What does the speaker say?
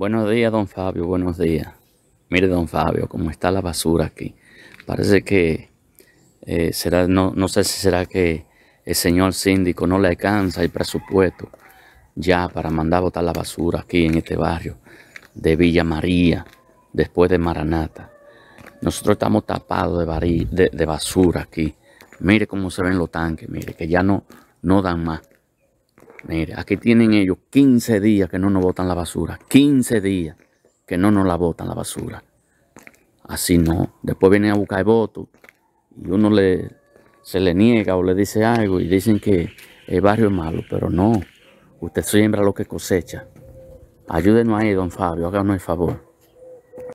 Buenos días, don Fabio, buenos días. Mire, don Fabio, cómo está la basura aquí. Parece que eh, será, no, no sé si será que el señor síndico no le alcanza el presupuesto ya para mandar a botar la basura aquí en este barrio de Villa María, después de Maranata. Nosotros estamos tapados de, de basura aquí. Mire cómo se ven los tanques, mire, que ya no, no dan más. Mire, aquí tienen ellos 15 días que no nos botan la basura. 15 días que no nos la botan la basura. Así no. Después vienen a buscar votos y uno se le niega o le dice algo y dicen que el barrio es malo, pero no. Usted siembra lo que cosecha. Ayúdenos ahí, don Fabio, háganos el favor.